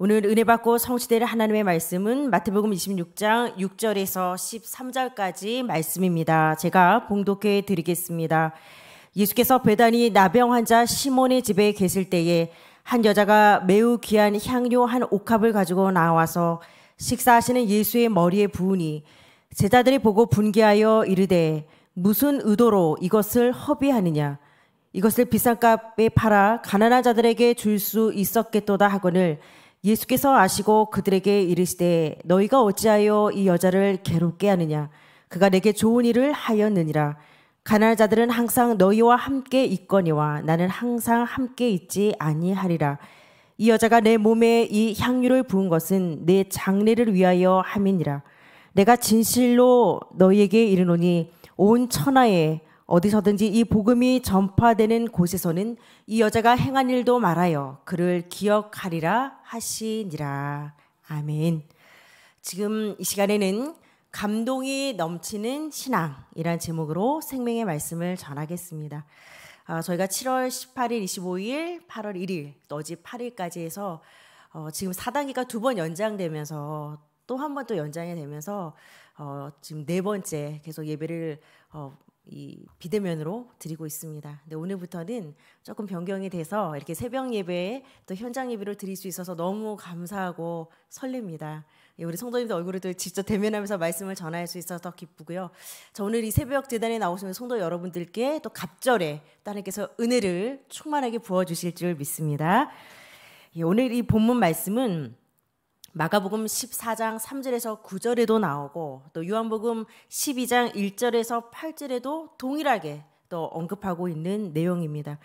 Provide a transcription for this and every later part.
오늘 은혜 받고 성취될 하나님의 말씀은 마태복음 26장 6절에서 13절까지 말씀입니다. 제가 봉독해 드리겠습니다. 예수께서 배단이 나병 환자 시몬의 집에 계실 때에 한 여자가 매우 귀한 향료 한 옥합을 가지고 나와서 식사하시는 예수의 머리에 부으니 제자들이 보고 분개하여 이르되 무슨 의도로 이것을 허비하느냐 이것을 비싼 값에 팔아 가난한 자들에게 줄 수 있었겠도다 하거늘 예수께서 아시고 그들에게 이르시되 너희가 어찌하여 이 여자를 괴롭게 하느냐 그가 내게 좋은 일을 하였느니라 가난한 자들은 항상 너희와 함께 있거니와 나는 항상 함께 있지 아니하리라 이 여자가 내 몸에 이 향유를 부은 것은 내 장례를 위하여 함이니라 내가 진실로 너희에게 이르노니 온 천하에 어디서든지 이 복음이 전파되는 곳에서는 이 여자가 행한 일도 말하여 그를 기억하리라 하시니라. 아멘. 지금 이 시간에는 감동이 넘치는 신앙이란 제목으로 생명의 말씀을 전하겠습니다. 아, 저희가 7월 18일, 25일, 8월 1일, 어제 8일까지 해서 어, 지금 4단기가 두 번 연장되면서 또 한 번 또 연장이 되면서 어, 지금 네 번째 계속 예배를 어, 이 비대면으로 드리고 있습니다. 근데 오늘부터는 조금 변경이 돼서 이렇게 새벽 예배에 또 현장 예배를 드릴 수 있어서 너무 감사하고 설렙니다. 예, 우리 성도님들 얼굴을 직접 대면하면서 말씀을 전할 수 있어서 기쁘고요. 저 오늘 이 새벽 재단에 나오시면 성도 여러분들께 또 갑절에 따님께서 은혜를 충만하게 부어 주실 줄 믿습니다. 예, 오늘 이 본문 말씀은 마가복음 14장 3절에서 9절에도 나오고 또 요한복음 12장 1절에서 8절에도 동일하게 또 언급하고 있는 내용입니다.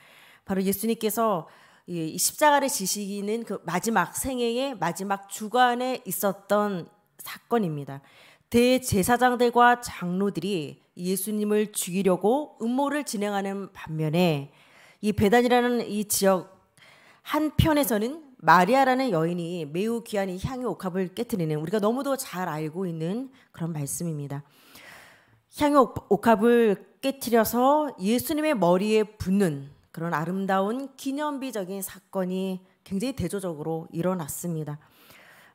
바로 예수님께서 이 십자가를 지시기는 그 마지막 생애의 마지막 주간에 있었던 사건입니다. 대제사장들과 장로들이 예수님을 죽이려고 음모를 진행하는 반면에 이 베단이라는 이 지역 한편에서는 마리아라는 여인이 매우 귀한 이향의 옥합을 깨뜨리는 우리가 너무도 잘 알고 있는 그런 말씀입니다. 향유 옥합을 깨뜨려서 예수님의 머리에 붙는 그런 아름다운 기념비적인 사건이 굉장히 대조적으로 일어났습니다.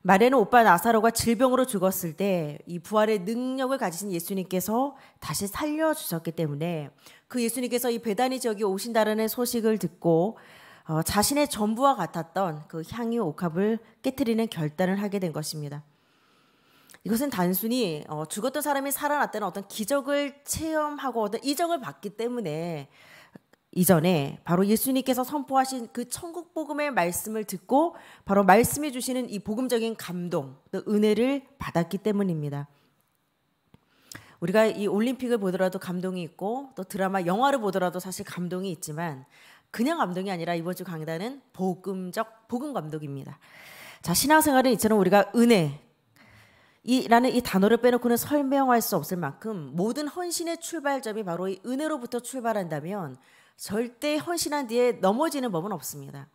마리아는 오빠 나사로가 질병으로 죽었을 때 이 부활의 능력을 가지신 예수님께서 다시 살려주셨기 때문에 그 예수님께서 이 베다니 지역에 오신다라는 소식을 듣고 어, 자신의 전부와 같았던 그 향유 옥합을 깨뜨리는 결단을 하게 된 것입니다. 이것은 단순히 어, 죽었던 사람이 살아났다는 어떤 기적을 체험하고 어떤 이적을 받기 때문에 이전에 바로 예수님께서 선포하신 그 천국 복음의 말씀을 듣고 바로 말씀해 주시는 이 복음적인 감동, 또 은혜를 받았기 때문입니다. 우리가 이 올림픽을 보더라도 감동이 있고 또 드라마, 영화를 보더라도 사실 감동이 있지만 그냥 감독이 아니라 이번 주 강단은 복음적 복음 감독입니다. 자, 신앙생활은 이처럼 우리가 은혜 이라는 이 단어를 빼놓고는 설명할 수 없을 만큼 모든 헌신의 출발점이 바로 이 은혜로부터 출발한다면 절대 헌신한 뒤에 넘어지는 법은 없습니다.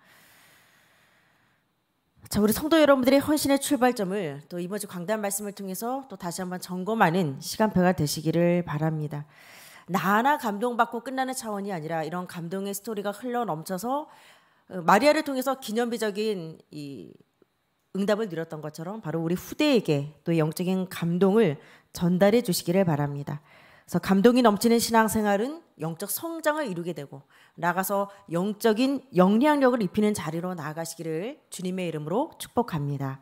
자, 우리 성도 여러분들의 헌신의 출발점을 또 이번 주 강단 말씀을 통해서 또 다시 한번 점검하는 시간표가 되시기를 바랍니다. 나나 감동받고 끝나는 차원이 아니라 이런 감동의 스토리가 흘러 넘쳐서 어, 마리아를 통해서 기념비적인 이 응답을 드렸던 것처럼 바로 우리 후대에게 또 영적인 감동을 전달해 주시기를 바랍니다. 그래서 감동이 넘치는 신앙생활은 영적 성장을 이루게 되고 나가서 영적인 영향력을 입히는 자리로 나아가시기를 주님의 이름으로 축복합니다.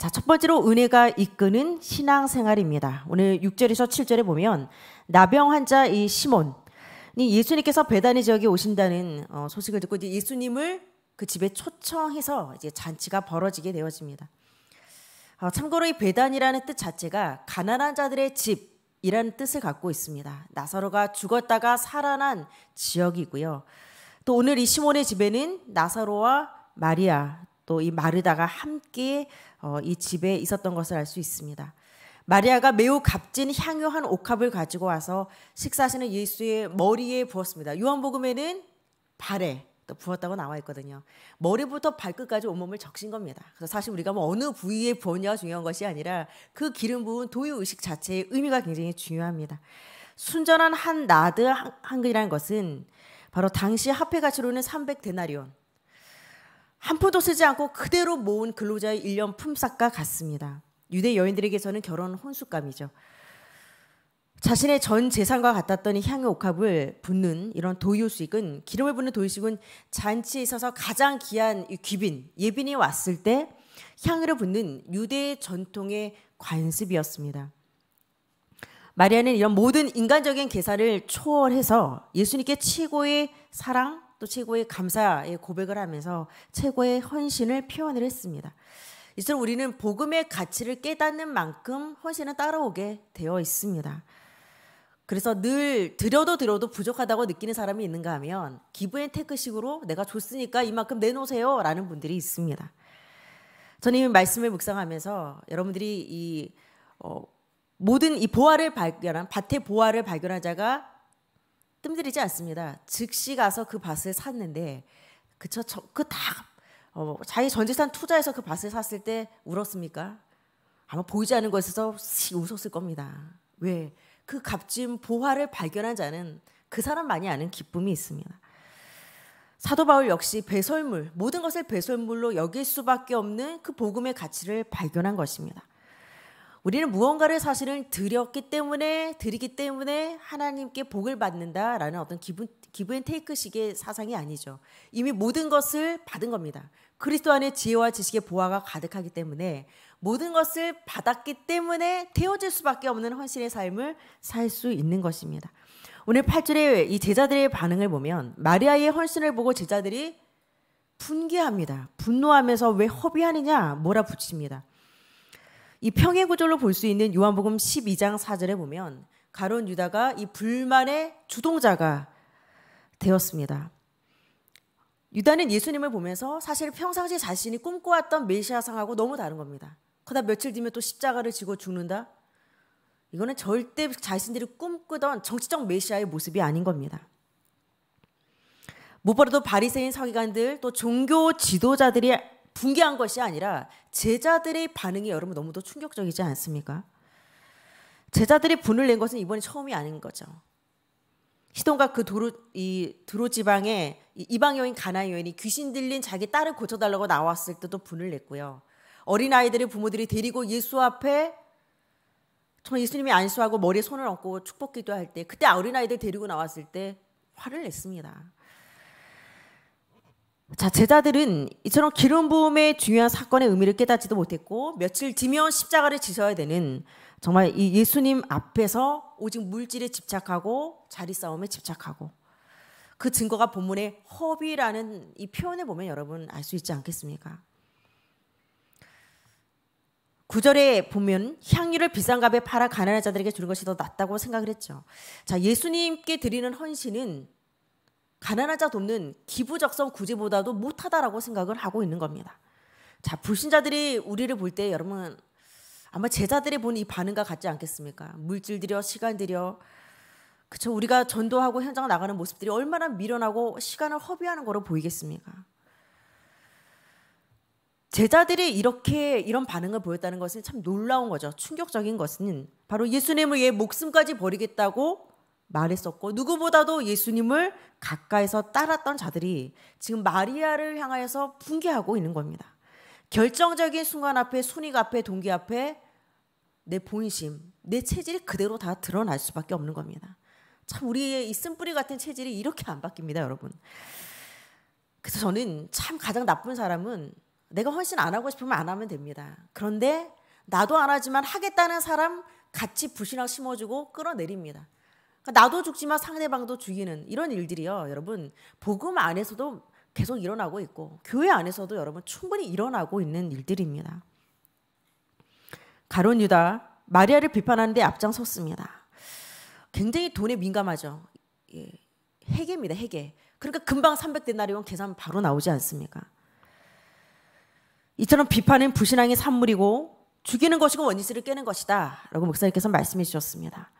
자, 첫 번째로 은혜가 이끄는 신앙생활입니다. 오늘 6절에서 7절에 보면 나병 환자 이 시몬 예수님께서 베다니 지역에 오신다는 어, 소식을 듣고 이제 예수님을 그 집에 초청해서 이제 잔치가 벌어지게 되어집니다. 어, 참고로 이 베단이라는 뜻 자체가 가난한 자들의 집이라는 뜻을 갖고 있습니다. 나사로가 죽었다가 살아난 지역이고요. 또 오늘 이 시몬의 집에는 나사로와 마리아 또이 마르다가 함께 어, 이 집에 있었던 것을 알 수 있습니다. 마리아가 매우 값진 향유 한 옥합을 가지고 와서 식사하시는 예수의 머리에 부었습니다. 요한복음에는 발에 부었다고 나와 있거든요. 머리부터 발끝까지 온몸을 적신 겁니다. 그래서 사실 우리가 뭐 어느 부위에 부었냐가 중요한 것이 아니라 그 기름 부은 도유 의식 자체의 의미가 굉장히 중요합니다. 순전한 한 나드 한글이라는 것은 바로 당시 화폐 가치로는 300 데나리온, 한 푼도 쓰지 않고 그대로 모은 근로자의 일련 품삯과 같습니다. 유대 여인들에게서는 결혼 혼숙감이죠. 자신의 전 재산과 같았더 향유 옥합을 붓는 이런 도유 수은 기름을 붓는 도유 수은 잔치에 있어서 가장 귀한 귀빈 예빈이 왔을 때 향유를 붓는 유대 전통의 관습이었습니다. 마리아는 이런 모든 인간적인 계산을 초월해서 예수님께 최고의 사랑 또 최고의 감사의 고백을 하면서 최고의 헌신을 표현을 했습니다. 이처럼 우리는 복음의 가치를 깨닫는 만큼 헌신은 따라오게 되어 있습니다. 그래서 늘 드려도 드려도 부족하다고 느끼는 사람이 있는가 하면 기부앤테크식으로 내가 줬으니까 이만큼 내놓으세요 라는 분들이 있습니다. 저는 이 말씀을 묵상하면서 여러분들이 이 어, 모든 이 보화를 발견한 밭의 보화를 발견한 자가 뜸들이지 않습니다. 즉시 가서 그 밭을 샀는데 그쵸 그다 어, 자기 전재산 투자해서 그 밭을 샀을 때 울었습니까? 아마 보이지 않은 곳에서 웃었을 겁니다. 왜? 그 값진 보화를 발견한 자는 그 사람만이 아는 기쁨이 있습니다. 사도 바울 역시 배설물, 모든 것을 배설물로 여길 수밖에 없는 그 복음의 가치를 발견한 것입니다. 우리는 무언가를 사실은 드렸기 때문에 드리기 때문에 하나님께 복을 받는다라는 어떤 기분 기브앤테이크식의 사상이 아니죠. 이미 모든 것을 받은 겁니다. 그리스도 안에 지혜와 지식의 보화가 가득하기 때문에 모든 것을 받았기 때문에 태워질 수밖에 없는 헌신의 삶을 살 수 있는 것입니다. 오늘 8절에 이 제자들의 반응을 보면 마리아의 헌신을 보고 제자들이 분개합니다. 분노하면서 왜 허비하느냐 몰아붙입니다. 이 평행 구절로 볼 수 있는 요한복음 12장 4절에 보면 가론 유다가 이 불만의 주동자가 되었습니다. 유다는 예수님을 보면서 사실 평상시 자신이 꿈꿔왔던 메시아상하고 너무 다른 겁니다. 그다 며칠 뒤면 또 십자가를 지고 죽는다. 이거는 절대 자신들이 꿈꾸던 정치적 메시아의 모습이 아닌 겁니다. 무엇보다도 바리새인 서기관들 또 종교 지도자들이 붕괴한 것이 아니라 제자들의 반응이 여러분 너무도 충격적이지 않습니까? 제자들이 분을 낸 것은 이번이 처음이 아닌 거죠. 시동과그 도로 이 도로 지방에 이방 여인 가나 여인이 귀신 들린 자기 딸을 고쳐달라고 나왔을 때도 분을 냈고요. 어린 아이들의 부모들이 데리고 예수 앞에 정 예수님이 안수하고 머리에 손을 얹고 축복 기도할 때 그때 어린 아이들 데리고 나왔을 때 화를 냈습니다. 자, 제자들은 이처럼 기름 부음의 중요한 사건의 의미를 깨닫지도 못했고 며칠 뒤면 십자가를 지셔야 되는 정말 이 예수님 앞에서 오직 물질에 집착하고 자리 싸움에 집착하고 그 증거가 본문의 허비라는 이 표현을 보면 여러분 알 수 있지 않겠습니까? 구절에 보면 향유를 비싼 값에 팔아 가난한 자들에게 주는 것이 더 낫다고 생각을 했죠. 자, 예수님께 드리는 헌신은 가난한 자 돕는 기부적성 구제보다도 못하다라고 생각을 하고 있는 겁니다. 자, 불신자들이 우리를 볼 때 여러분 아마 제자들이 보이 반응과 같지 않겠습니까? 물질 들여 시간 들여 그쵸 우리가 전도하고 현장 나가는 모습들이 얼마나 미련하고 시간을 허비하는 거로 보이겠습니까? 제자들이 이렇게 이런 반응을 보였다는 것은 참 놀라운 거죠. 충격적인 것은 바로 예수님을 위해 목숨까지 버리겠다고 말했었고 누구보다도 예수님을 가까이서 따랐던 자들이 지금 마리아를 향하여서 분개하고 있는 겁니다. 결정적인 순간 앞에 순위 앞에 동기 앞에 내 본심, 내 체질이 그대로 다 드러날 수밖에 없는 겁니다. 참 우리의 이 쓴뿌리 같은 체질이 이렇게 안 바뀝니다, 여러분. 그래서 저는 참 가장 나쁜 사람은 내가 훨씬 안 하고 싶으면 안 하면 됩니다. 그런데 나도 안 하지만 하겠다는 사람 같이 부신학 심어주고 끌어내립니다. 그러니까 나도 죽지만 상대방도 죽이는 이런 일들이요. 여러분 복음 안에서도 계속 일어나고 있고 교회 안에서도 여러분 충분히 일어나고 있는 일들입니다. 가론 유다 마리아를 비판하는데 앞장섰습니다. 굉장히 돈에 민감하죠. 예, 해계입니다. 해계. 그러니까 금방 3 0 0대나리온 계산 바로 나오지 않습니까? 이처럼 비판은 부신앙의 산물이고 죽이는 것이고 원인스를 깨는 것이다. 라고 목사님께서 말씀해 주셨습니다.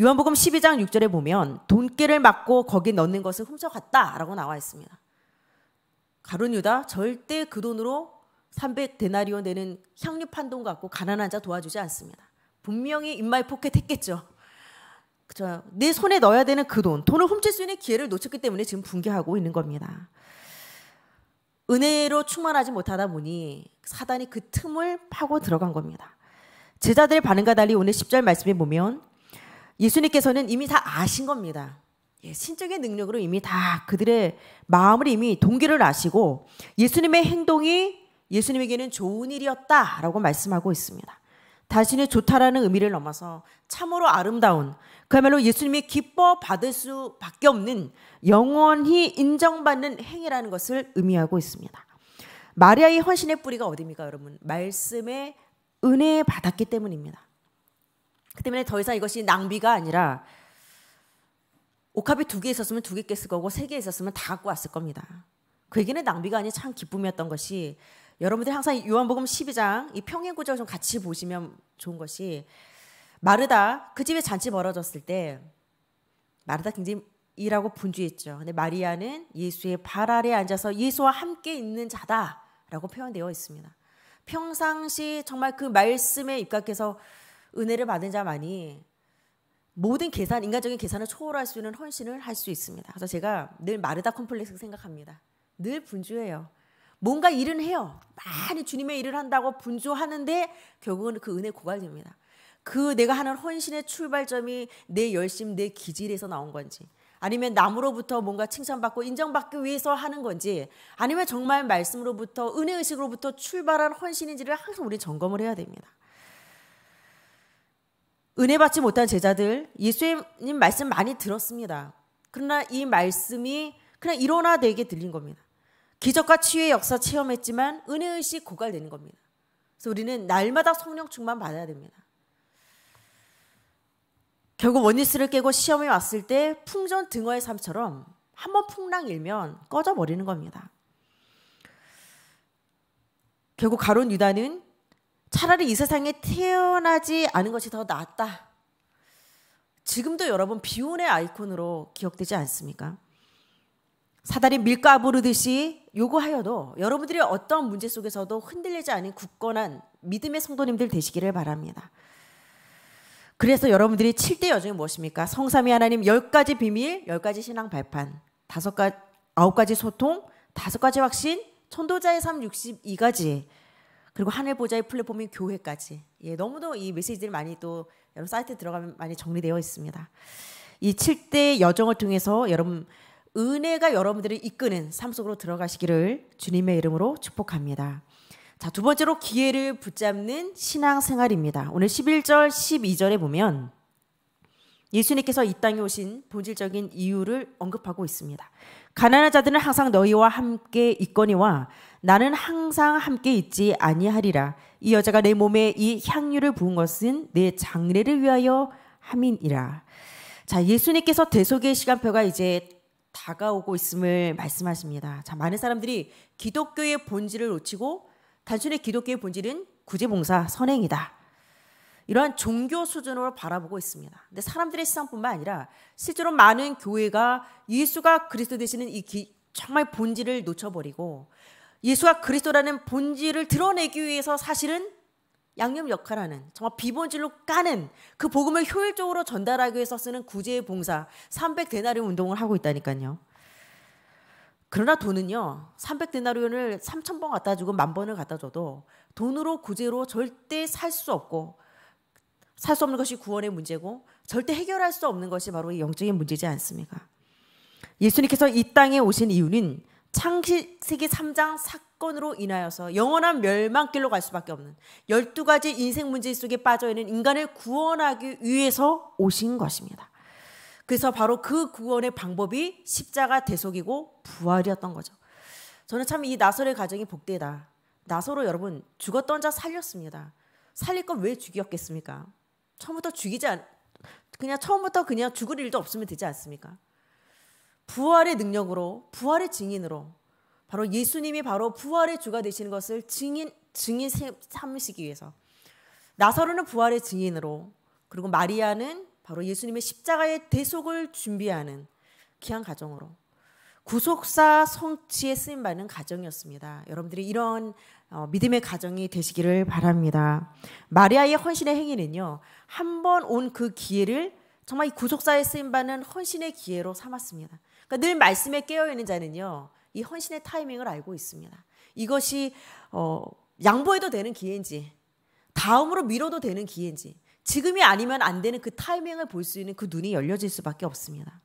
요한복음 12장 6절에 보면 돈깨를 막고 거기 넣는 것을 훔쳐갔다라고 나와 있습니다. 가룟 유다 절대 그 돈으로 300 데나리온 되는 향유 판돈 갖고 가난한 자 도와주지 않습니다. 분명히 입마이 포켓 했겠죠. 그죠. 내 손에 넣어야 되는 그 돈, 돈을 훔칠 수 있는 기회를 놓쳤기 때문에 지금 붕괴하고 있는 겁니다. 은혜로 충만하지 못하다 보니 사단이 그 틈을 파고 들어간 겁니다. 제자들의 반응과 달리 오늘 10절 말씀에 보면 예수님께서는 이미 다 아신 겁니다. 예, 신적인 능력으로 이미 다 그들의 마음을 이미 동기를 아시고 예수님의 행동이 예수님에게는 좋은 일이었다라고 말씀하고 있습니다. 자신이 좋다라는 의미를 넘어서 참으로 아름다운 그야말로 예수님이 기뻐 받을 수밖에 없는 영원히 인정받는 행위라는 것을 의미하고 있습니다. 마리아의 헌신의 뿌리가 어디입니까, 여러분? 말씀의 은혜 받았기 때문입니다. 그 때문에 더 이상 이것이 낭비가 아니라 옥합이 두 개 있었으면 두 개 깼을 거고 세 개 있었으면 다 갖고 왔을 겁니다. 그에게는 낭비가 아닌 참 기쁨이었던 것이 여러분들 항상 요한복음 12장 이 평행 구절 좀 같이 보시면 좋은 것이 마르다 그 집에 잔치 벌어졌을 때 마르다 굉장히 일하고 분주했죠. 근데 마리아는 예수의 발 아래 앉아서 예수와 함께 있는 자다라고 표현되어 있습니다. 평상시 정말 그 말씀에 입각해서 은혜를 받은 자만이 모든 계산, 인간적인 계산을 초월할 수 있는 헌신을 할 수 있습니다. 그래서 제가 늘 마르다 콤플렉스 생각합니다. 늘 분주해요. 뭔가 일은 해요. 많이 주님의 일을 한다고 분주하는데 결국은 그 은혜 고갈됩니다. 그 내가 하는 헌신의 출발점이 내 열심, 내 기질에서 나온 건지 아니면 남으로부터 뭔가 칭찬받고 인정받기 위해서 하는 건지 아니면 정말 말씀으로부터 은혜의식으로부터 출발한 헌신인지를 항상 우리 점검을 해야 됩니다. 은혜 받지 못한 제자들 예수님 말씀 많이 들었습니다. 그러나 이 말씀이 그냥 일어나되게 들린 겁니다. 기적과 치유의 역사 체험했지만 은혜의식 고갈되는 겁니다. 그래서 우리는 날마다 성령 충만 받아야 됩니다. 결국 원리스를 깨고 시험에 왔을 때 풍전 등어의 삶처럼 한 번 풍랑 일면 꺼져버리는 겁니다. 결국 가론 유다는 차라리 이 세상에 태어나지 않은 것이 더 낫다. 지금도 여러분 비운의 아이콘으로 기억되지 않습니까? 사다리 밀가 부르듯이 요구하여도 여러분들이 어떤 문제 속에서도 흔들리지 않은 굳건한 믿음의 성도님들 되시기를 바랍니다. 그래서 여러분들이 7대 여정이 무엇입니까? 성삼위 하나님 1가지 비밀, 1가지 신앙 발판, 5가지, 9가지 소통, 5가지 확신, 천도자의 삶 62가지 그리고 하늘 보좌의 플랫폼인 교회까지. 예, 너무도 이 메시지들이 많이 또 여러분 사이트에 들어가면 많이 정리되어 있습니다. 이 7대 여정을 통해서 여러분 은혜가 여러분들을 이끄는 삶 속으로 들어가시기를 주님의 이름으로 축복합니다. 자, 두 번째로 기회를 붙잡는 신앙생활입니다. 오늘 11절, 12절에 보면 예수님께서 이 땅에 오신 본질적인 이유를 언급하고 있습니다. 가난한 자들은 항상 너희와 함께 있거니와 나는 항상 함께 있지 아니하리라. 이 여자가 내 몸에 이 향유를 부은 것은 내 장례를 위하여 함이니라. 자, 예수님께서 대속의 시간표가 이제 다가오고 있음을 말씀하십니다. 자, 많은 사람들이 기독교의 본질을 놓치고 단순히 기독교의 본질은 구제봉사 선행이다. 이러한 종교 수준으로 바라보고 있습니다. 근데 사람들의 시선뿐만 아니라 실제로 많은 교회가 예수가 그리스도 되시는 이 기, 정말 본질을 놓쳐버리고 예수가 그리스도라는 본질을 드러내기 위해서 사실은 양념 역할하는 정말 비본질로 까는 그 복음을 효율적으로 전달하기 위해서 쓰는 구제의 봉사 3 0 0데나리 운동을 하고 있다니까요. 그러나 돈은요. 300데나리온을 3 0번 갖다 주고 만 번을 갖다 줘도 돈으로 구제로 절대 살 수 없고 살수 없는 것이 구원의 문제고 절대 해결할 수 없는 것이 바로 이 영적인 문제지 않습니까? 예수님께서 이 땅에 오신 이유는 창세기 3장 사건으로 인하여서 영원한 멸망길로 갈 수밖에 없는 12가지 인생 문제 속에 빠져 있는 인간을 구원하기 위해서 오신 것입니다. 그래서 바로 그 구원의 방법이 십자가 대속이고 부활이었던 거죠. 저는 참 이 나설의 가정이 복되다. 나서로 여러분 죽었던 자 살렸습니다. 살릴 건 왜 죽였겠습니까? 처음부터 죽이지 않 그냥 처음부터 그냥 죽을 일도 없으면 되지 않습니까? 부활의 능력으로 부활의 증인으로 바로 예수님이 바로 부활의 주가 되시는 것을 증인 증인 삼으시기 위해서 나사로는 부활의 증인으로 그리고 마리아는 바로 예수님의 십자가의 대속을 준비하는 귀한 가정으로 구속사 성취에 쓰임 받는 가정이었습니다. 여러분들이 이런 어, 믿음의 가정이 되시기를 바랍니다. 마리아의 헌신의 행위는요. 한 번 온 그 기회를 정말 이 구속사에 쓰임 받는 헌신의 기회로 삼았습니다. 그러니까 늘 말씀에 깨어 있는 자는요. 이 헌신의 타이밍을 알고 있습니다. 이것이 어, 양보해도 되는 기회인지 다음으로 미뤄도 되는 기회인지 지금이 아니면 안 되는 그 타이밍을 볼 수 있는 그 눈이 열려질 수밖에 없습니다.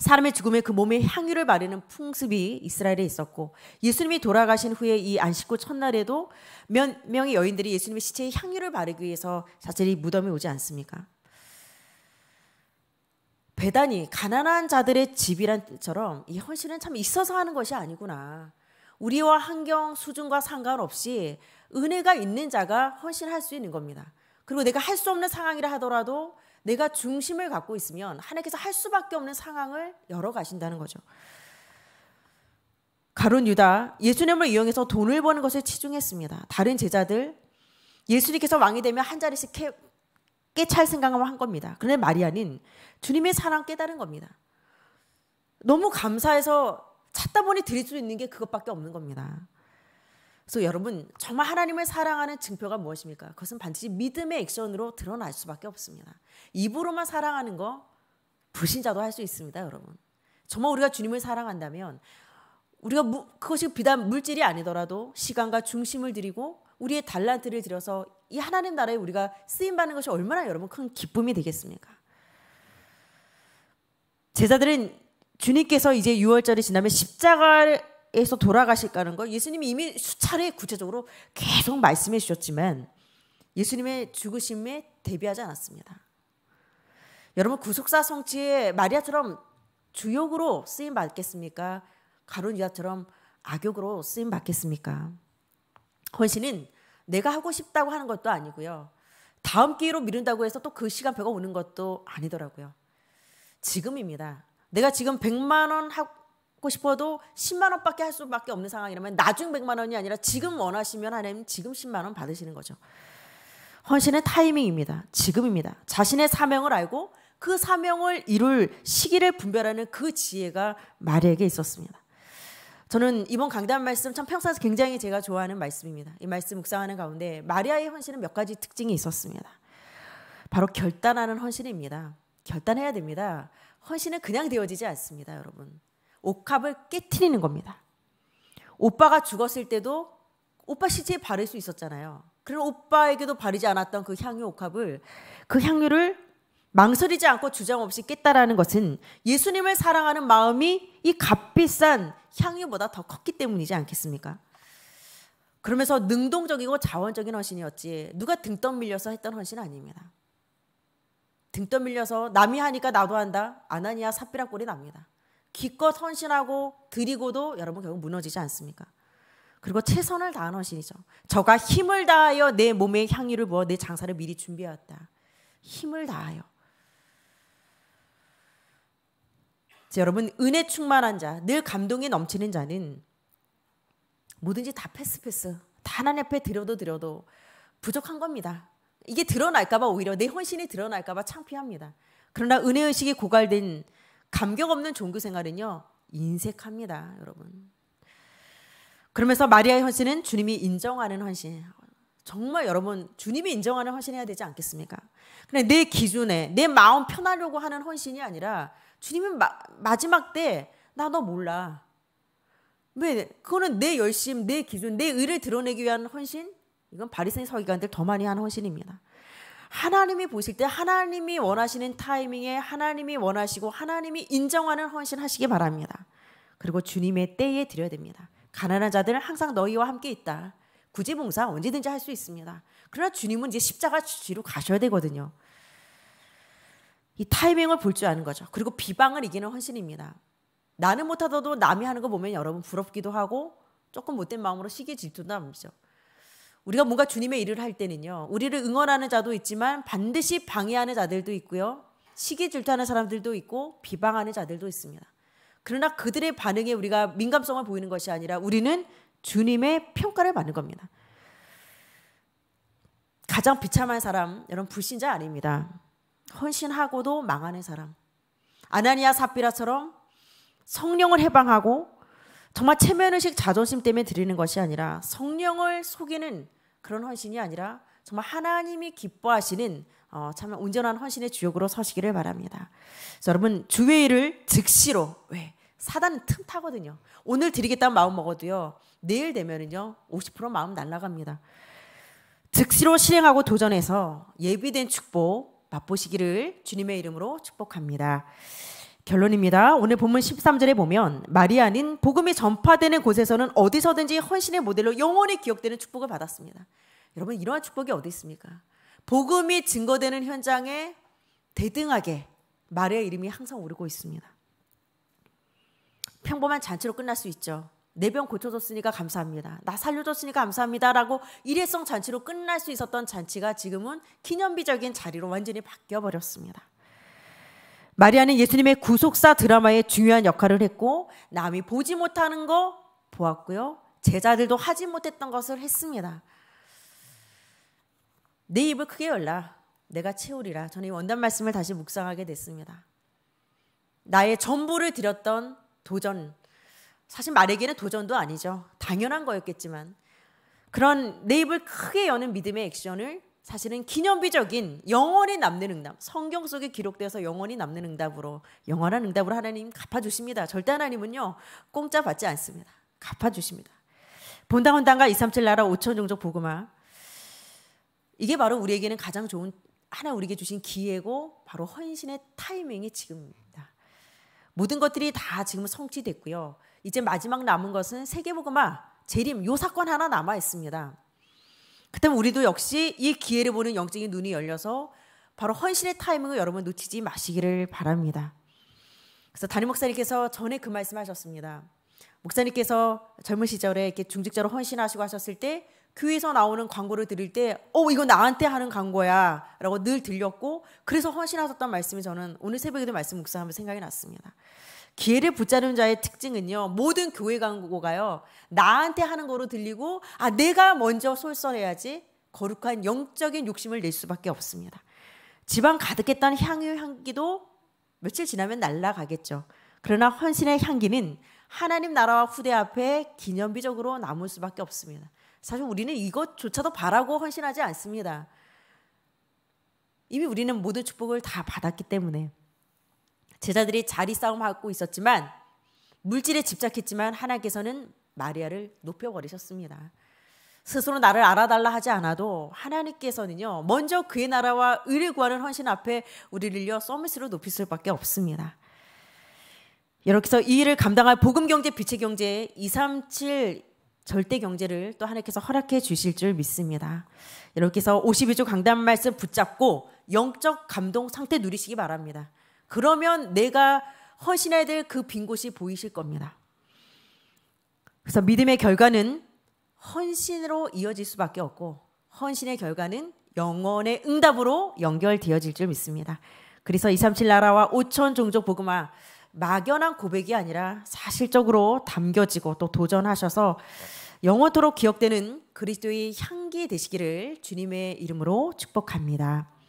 사람의 죽음에 그 몸에 향유를 바르는 풍습이 이스라엘에 있었고 예수님이 돌아가신 후에 이 안식구 첫날에도 몇 명의 여인들이 예수님의 시체에 향유를 바르기 위해서 자실이 무덤에 오지 않습니까? 배단이 가난한 자들의 집이란처럼 이 헌신은 참 있어서 하는 것이 아니구나. 우리와 환경 수준과 상관없이 은혜가 있는 자가 헌신할 수 있는 겁니다. 그리고 내가 할 수 없는 상황이라 하더라도 내가 중심을 갖고 있으면 하나님께서 할 수밖에 없는 상황을 열어 가신다는 거죠. 가론 유다 예수님을 이용해서 돈을 버는 것에 치중했습니다. 다른 제자들 예수님께서 왕이 되면 한 자리씩 깨, 깨찰 생각을 한 겁니다. 그런데 마리아는 주님의 사랑 깨달은 겁니다. 너무 감사해서 찾다 보니 드릴 수 있는 게 그것밖에 없는 겁니다. 그래서 여러분 정말 하나님을 사랑하는 증표가 무엇입니까? 그것은 반드시 믿음의 액션으로 드러날 수밖에 없습니다. 입으로만 사랑하는 거 불신자도 할 수 있습니다, 여러분. 정말 우리가 주님을 사랑한다면 우리가 무, 그것이 비단 물질이 아니더라도 시간과 중심을 들이고 우리의 달란트를 들여서 이 하나님 나라에 우리가 쓰임 받는 것이 얼마나 여러분 큰 기쁨이 되겠습니까? 제자들은 주님께서 이제 6월절이 지나면 십자가를 에서 돌아가실까는 거 예수님이 이미 수차례 구체적으로 계속 말씀해 주셨지만 예수님의 죽으심에 대비하지 않았습니다. 여러분 구속사 성취에 마리아처럼 주욕으로 쓰임 받겠습니까? 가룟유다처럼 악욕으로 쓰임 받겠습니까? 헌신은 내가 하고 싶다고 하는 것도 아니고요. 다음 기회로 미룬다고 해서 또 그 시간표가 오는 것도 아니더라고요. 지금입니다. 내가 지금 100만 원 하, 고 싶어도 10만 원밖에 할 수밖에 없는 상황이라면 나중 100만 원이 아니라 지금 원하시면 하나님 지금 10만 원 받으시는 거죠. 헌신의 타이밍입니다. 지금입니다. 자신의 사명을 알고 그 사명을 이룰 시기를 분별하는 그 지혜가 마리에게 있었습니다. 저는 이번 강단 말씀 참평소에 굉장히 제가 좋아하는 말씀입니다. 이 말씀 묵상하는 가운데 마리아의 헌신은 몇 가지 특징이 있었습니다. 바로 결단하는 헌신입니다. 결단해야 됩니다. 헌신은 그냥 되어지지 않습니다, 여러분. 옥합을 깨트리는 겁니다. 오빠가 죽었을 때도 오빠 시체에 바를 수 있었잖아요. 그런 오빠에게도 바르지 않았던 그 향유 옥합을 그 향유를 망설이지 않고 주장 없이 깼다라는 것은 예수님을 사랑하는 마음이 이 값비싼 향유보다 더 컸기 때문이지 않겠습니까? 그러면서 능동적이고 자원적인 헌신이었지 누가 등 떠밀려서 했던 헌신 아닙니다. 등 떠밀려서 남이 하니까 나도 한다 아나니아 삽비라 꼴이 납니다. 기껏 헌신하고 드리고도 여러분 결국 무너지지 않습니까? 그리고 최선을 다한 헌신이죠. 저가 힘을 다하여 내 몸에 향유를 부어 내 장사를 미리 준비하였다. 힘을 다하여. 여러분 은혜 충만한 자, 늘 감동이 넘치는 자는 뭐든지 다 패스 패스, 다 하나님 앞에 드려도 드려도 부족한 겁니다. 이게 드러날까봐 오히려 내 헌신이 드러날까봐 창피합니다. 그러나 은혜 의식이 고갈된 감격 없는 종교 생활은요, 인색합니다, 여러분. 그러면서 마리아의 헌신은 주님이 인정하는 헌신. 정말 여러분, 주님이 인정하는 헌신해야 되지 않겠습니까? 그냥 내 기준에, 내 마음 편하려고 하는 헌신이 아니라, 주님은 마, 지막 때, 나 너 몰라. 왜? 그거는 내 열심, 내 기준, 내 의를 드러내기 위한 헌신? 이건 바리새인 서기관들 더 많이 하는 헌신입니다. 하나님이 보실 때 하나님이 원하시는 타이밍에 하나님이 원하시고 하나님이 인정하는 헌신하시기 바랍니다. 그리고 주님의 때에 드려야 됩니다. 가난한 자들은 항상 너희와 함께 있다. 구제봉사 언제든지 할 수 있습니다. 그러나 주님은 이제 십자가 뒤로 가셔야 되거든요. 이 타이밍을 볼 줄 아는 거죠. 그리고 비방을 이기는 헌신입니다. 나는 못하더라도 남이 하는 거 보면 여러분 부럽기도 하고 조금 못된 마음으로 시기 질투도 나 남죠. 우리가 뭔가 주님의 일을 할 때는요. 우리를 응원하는 자도 있지만 반드시 방해하는 자들도 있고요. 시기 질투하는 사람들도 있고 비방하는 자들도 있습니다. 그러나 그들의 반응에 우리가 민감성을 보이는 것이 아니라 우리는 주님의 평가를 받는 겁니다. 가장 비참한 사람, 여러분 불신자 아닙니다. 헌신하고도 망하는 사람. 아나니아 사피라처럼 성령을 해방하고 정말 체면의식 자존심 때문에 드리는 것이 아니라 성령을 속이는 그런 헌신이 아니라 정말 하나님이 기뻐하시는 어, 참 온전한 헌신의 주역으로 서시기를 바랍니다. 자, 여러분 주회의를 즉시로 왜 사단 틈 타거든요. 오늘 드리겠다는 마음 먹어도요. 내일 되면은요 50% 마음 날라갑니다. 즉시로 실행하고 도전해서 예비된 축복 맛보시기를 주님의 이름으로 축복합니다. 결론입니다. 오늘 본문 13절에 보면 마리아는 복음이 전파되는 곳에서는 어디서든지 헌신의 모델로 영원히 기억되는 축복을 받았습니다. 여러분 이러한 축복이 어디 있습니까? 복음이 증거되는 현장에 대등하게 마리아 이름이 항상 오르고 있습니다. 평범한 잔치로 끝날 수 있죠. 내 병 고쳐줬으니까 감사합니다. 나 살려줬으니까 감사합니다라고 일회성 잔치로 끝날 수 있었던 잔치가 지금은 기념비적인 자리로 완전히 바뀌어 버렸습니다. 마리아는 예수님의 구속사 드라마에 중요한 역할을 했고 남이 보지 못하는 거 보았고요. 제자들도 하지 못했던 것을 했습니다. 내 입을 크게 열라. 내가 채우리라. 저는 이 원단 말씀을 다시 묵상하게 됐습니다. 나의 전부를 드렸던 도전. 사실 말에게는 도전도 아니죠. 당연한 거였겠지만 그런 내 입을 크게 여는 믿음의 액션을 사실은 기념비적인 영원히 남는 응답, 성경 속에 기록되어서 영원히 남는 응답으로 영원한 응답으로 하나님 갚아주십니다. 절대 하나님은요 공짜 받지 않습니다. 갚아주십니다. 본당 헌당과 237 나라 5천 종족 복음화 이게 바로 우리에게는 가장 좋은 하나 우리에게 주신 기회고 바로 헌신의 타이밍이 지금입니다. 모든 것들이 다 지금 성취됐고요. 이제 마지막 남은 것은 세계복음화 재림 요 사건 하나 남아 있습니다. 그다음 우리도 역시 이 기회를 보는 영적인 눈이 열려서 바로 헌신의 타이밍을 여러분 놓치지 마시기를 바랍니다. 그래서 담임 목사님께서 전에 그 말씀하셨습니다. 목사님께서 젊은 시절에 이렇게 중직자로 헌신하시고 하셨을 때 교회에서 그 나오는 광고를 들을 때, 어, 이거 나한테 하는 광고야. 라고 늘 들렸고, 그래서 헌신하셨던 말씀이 저는 오늘 새벽에도 말씀 묵상하면서 생각이 났습니다. 기회를 붙잡는 자의 특징은요. 모든 교회 광고가요. 나한테 하는 거로 들리고 아 내가 먼저 솔선해야지 거룩한 영적인 욕심을 낼 수밖에 없습니다. 지방 가득했던 향유 향기도 며칠 지나면 날라가겠죠. 그러나 헌신의 향기는 하나님 나라와 후대 앞에 기념비적으로 남을 수밖에 없습니다. 사실 우리는 이것조차도 바라고 헌신하지 않습니다. 이미 우리는 모든 축복을 다 받았기 때문에 제자들이 자리 싸움하고 있었지만 물질에 집착했지만 하나님께서는 마리아를 높여버리셨습니다. 스스로 나를 알아달라 하지 않아도 하나님께서는요 먼저 그의 나라와 의를 구하는 헌신 앞에 우리를요 서밋으로 높일 수밖에 없습니다. 이렇게서 이 일을 감당할 복음 경제 빛의 경제 237 절대 경제를 또 하나님께서 허락해 주실 줄 믿습니다. 이렇게서 52조 강단 말씀 붙잡고 영적 감동 상태 누리시기 바랍니다. 그러면 내가 헌신해야 될 그 빈 곳이 보이실 겁니다. 그래서 믿음의 결과는 헌신으로 이어질 수밖에 없고 헌신의 결과는 영원의 응답으로 연결되어질 줄 믿습니다. 그래서 237 나라와 5천 종족 복음화 막연한 고백이 아니라 사실적으로 담겨지고 또 도전하셔서 영원토록 기억되는 그리스도의 향기 되시기를 주님의 이름으로 축복합니다.